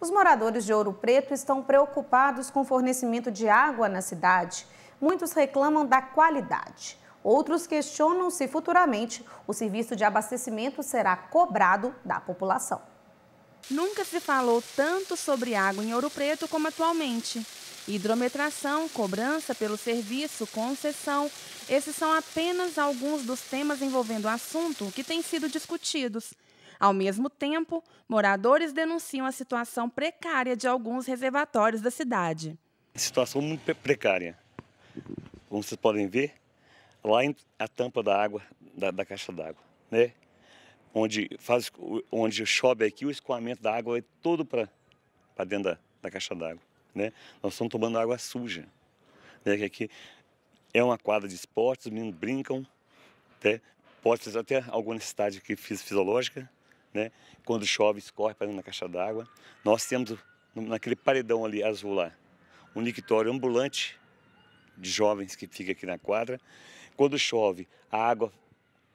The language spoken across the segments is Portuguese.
Os moradores de Ouro Preto estão preocupados com o fornecimento de água na cidade. Muitos reclamam da qualidade. Outros questionam se futuramente o serviço de abastecimento será cobrado da população. Nunca se falou tanto sobre água em Ouro Preto como atualmente. Hidrometração, cobrança pelo serviço, concessão, esses são apenas alguns dos temas envolvendo o assunto que têm sido discutidos. Ao mesmo tempo, moradores denunciam a situação precária de alguns reservatórios da cidade. Situação muito precária. Como vocês podem ver, lá a tampa da água, da, da caixa d'água, né? Onde, faz, onde chove aqui, o escoamento da água é todo para dentro da, da caixa d'água. Né? Nós estamos tomando água suja. Né? Que aqui é uma quadra de esportes, os meninos brincam, né? pode fazer até alguma necessidade aqui fisiológica, né? Quando chove, escorre para dentro da caixa d'água. Nós temos naquele paredão ali azul lá, um nictório ambulante de jovens que fica aqui na quadra. Quando chove, a água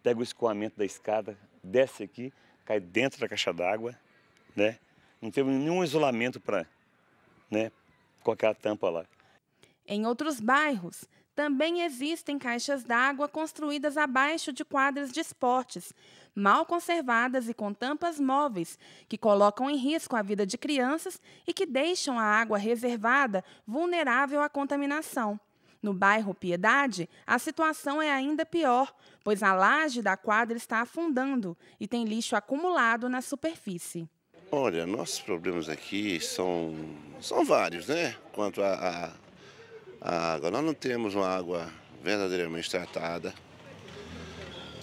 pega o escoamento da escada, desce aqui, cai dentro da caixa d'água, né? Não teve nenhum isolamento para, né, colocar a tampa lá. Em outros bairros, também existem caixas d'água construídas abaixo de quadras de esportes, mal conservadas e com tampas móveis, que colocam em risco a vida de crianças e que deixam a água reservada vulnerável à contaminação. No bairro Piedade, a situação é ainda pior, pois a laje da quadra está afundando e tem lixo acumulado na superfície. Olha, nossos problemas aqui são, são vários, né? Quanto a, a a água. Nós não temos uma água verdadeiramente tratada.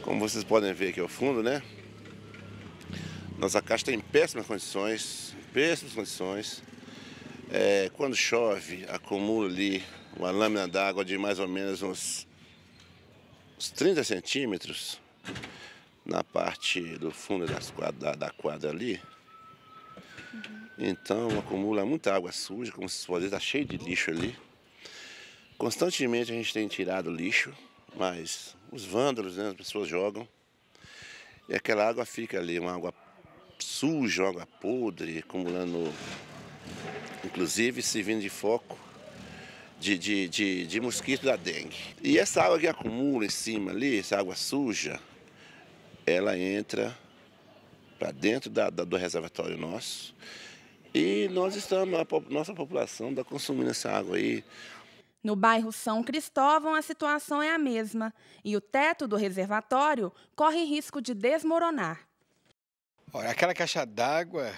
Como vocês podem ver aqui ao fundo, né? Nossa caixa está em péssimas condições, péssimas condições. É, quando chove, acumula ali uma lâmina d'água de mais ou menos uns, uns 30 centímetros na parte do fundo das quadra, da quadra ali. Então acumula muita água suja, como vocês podem ver, está cheio de lixo ali. Constantemente a gente tem tirado lixo, mas os vândalos, né, as pessoas jogam. E aquela água fica ali, uma água suja, uma água podre, acumulando, inclusive servindo de foco de, de, de, de mosquito da dengue. E essa água que acumula em cima ali, essa água suja, ela entra para dentro da, da, do reservatório nosso. E nós estamos, a nossa população está consumindo essa água aí no bairro São Cristóvão, a situação é a mesma e o teto do reservatório corre risco de desmoronar. Olha, aquela caixa d'água,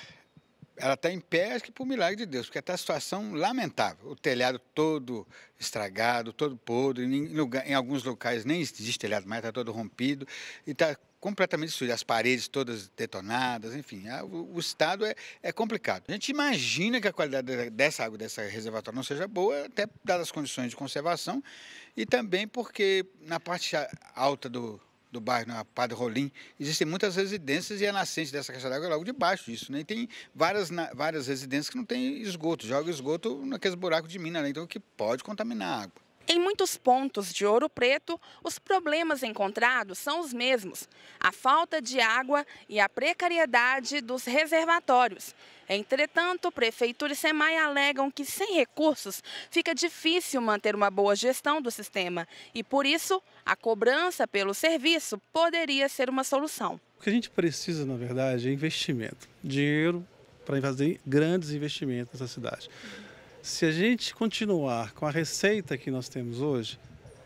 ela está em pé, acho que por milagre de Deus, porque está a situação lamentável. O telhado todo estragado, todo podre, em, em alguns locais nem existe telhado mais, está todo rompido e está completamente destruída, as paredes todas detonadas, enfim, a, o, o, estado é, é complicado. A gente imagina que a qualidade dessa água, dessa reservatório, não seja boa, até dadas as condições de conservação, e também porque na parte alta do, do bairro, na Padre Rolim, existem muitas residências e a é nascente dessa caixa d'água é logo debaixo disso. Né? E tem várias, na, várias residências que não tem esgoto, joga esgoto naqueles buracos de mina, né? então que pode contaminar a água. Em muitos pontos de Ouro Preto, os problemas encontrados são os mesmos: a falta de água e a precariedade dos reservatórios. Entretanto, Prefeitura e SEMAI alegam que sem recursos fica difícil manter uma boa gestão do sistema e, por isso, a cobrança pelo serviço poderia ser uma solução. O que a gente precisa, na verdade, é investimento, dinheiro para fazer grandes investimentos nessa cidade. Se a gente continuar com a receita que nós temos hoje,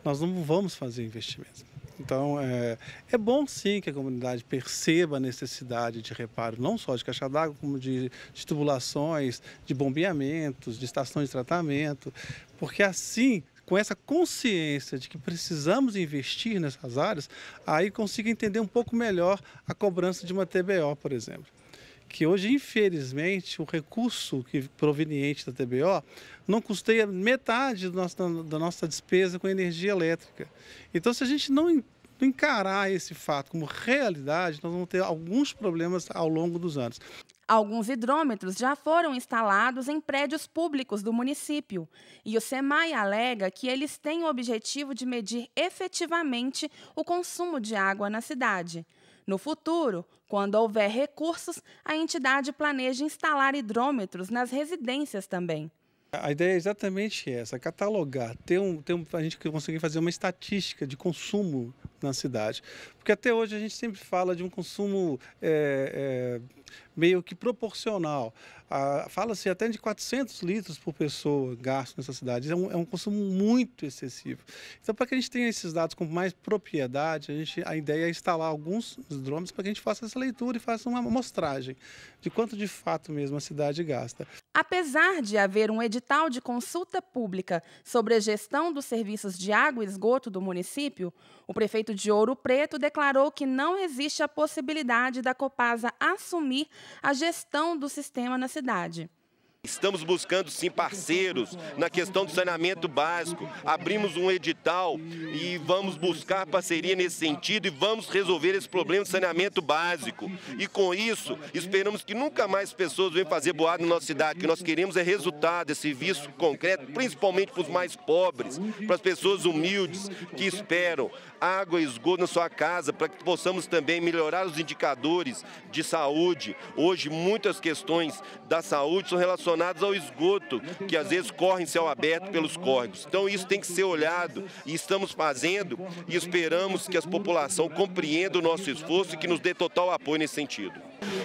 nós não vamos fazer investimento. Então, é, é bom sim que a comunidade perceba a necessidade de reparo, não só de caixa d'água, como de, de tubulações, de bombeamentos, de estações de tratamento, porque assim com essa consciência de que precisamos investir nessas áreas, aí consiga entender um pouco melhor a cobrança de uma TBO, por exemplo que hoje, infelizmente, o recurso que proveniente da TBO não custeia metade nosso, da nossa despesa com energia elétrica. Então, se a gente não encarar esse fato como realidade, nós vamos ter alguns problemas ao longo dos anos. Alguns hidrômetros já foram instalados em prédios públicos do município. E o SEMAI alega que eles têm o objetivo de medir efetivamente o consumo de água na cidade. No futuro, quando houver recursos, a entidade planeja instalar hidrômetros nas residências também. A ideia é exatamente essa, catalogar, ter um, ter um, a gente conseguir fazer uma estatística de consumo na cidade. Porque até hoje a gente sempre fala de um consumo é, é, meio que proporcional. Ah, Fala-se até de 400 litros por pessoa gasto nessa cidade. É um, é um consumo muito excessivo. Então, para que a gente tenha esses dados com mais propriedade, a, gente, a ideia é instalar alguns drones para que a gente faça essa leitura e faça uma amostragem de quanto de fato mesmo a cidade gasta. Apesar de haver um edital de consulta pública sobre a gestão dos serviços de água e esgoto do município, o prefeito de Ouro Preto declarou que não existe a possibilidade da Copasa assumir a gestão do sistema na cidade. Estamos buscando sim parceiros na questão do saneamento básico. Abrimos um edital e vamos buscar parceria nesse sentido e vamos resolver esse problema de saneamento básico. E com isso, esperamos que nunca mais pessoas venham fazer boada na nossa cidade. O que nós queremos é resultado, esse é serviço concreto, principalmente para os mais pobres, para as pessoas humildes que esperam água e esgoto na sua casa, para que possamos também melhorar os indicadores de saúde. Hoje, muitas questões da saúde são relacionadas condicionados ao esgoto, que às vezes corre em céu aberto pelos córregos. Então isso tem que ser olhado e estamos fazendo e esperamos que a população compreenda o nosso esforço e que nos dê total apoio nesse sentido.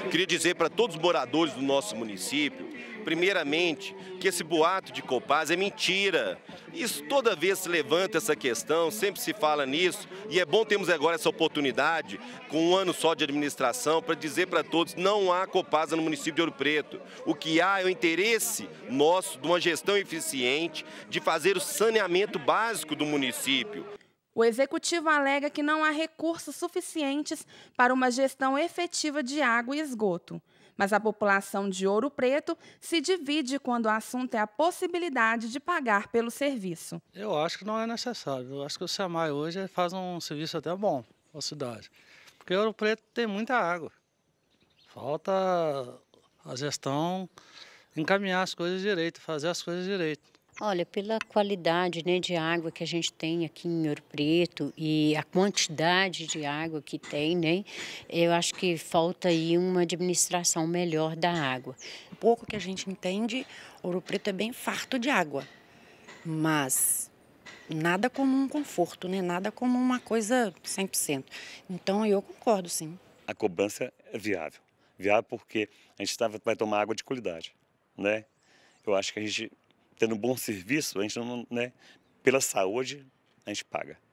Queria dizer para todos os moradores do nosso município primeiramente, que esse boato de Copaz é mentira. Isso toda vez se levanta essa questão, sempre se fala nisso, e é bom termos agora essa oportunidade, com um ano só de administração, para dizer para todos: não há Copasa no município de Ouro Preto. O que há é o interesse nosso de uma gestão eficiente, de fazer o saneamento básico do município. O executivo alega que não há recursos suficientes para uma gestão efetiva de água e esgoto. Mas a população de Ouro Preto se divide quando o assunto é a possibilidade de pagar pelo serviço. Eu acho que não é necessário. Eu acho que o SEMAI hoje faz um serviço até bom a cidade. Porque Ouro Preto tem muita água. Falta a gestão encaminhar as coisas direito, fazer as coisas direito. Olha, pela qualidade né, de água que a gente tem aqui em Ouro Preto e a quantidade de água que tem, né, eu acho que falta aí uma administração melhor da água. pouco que a gente entende, Ouro Preto é bem farto de água, mas nada como um conforto, né, nada como uma coisa 100%. Então eu concordo, sim. A cobrança é viável. Viável porque a gente tá, vai tomar água de qualidade, né? Eu acho que a gente tendo bom serviço, a gente não, né, pela saúde, a gente paga.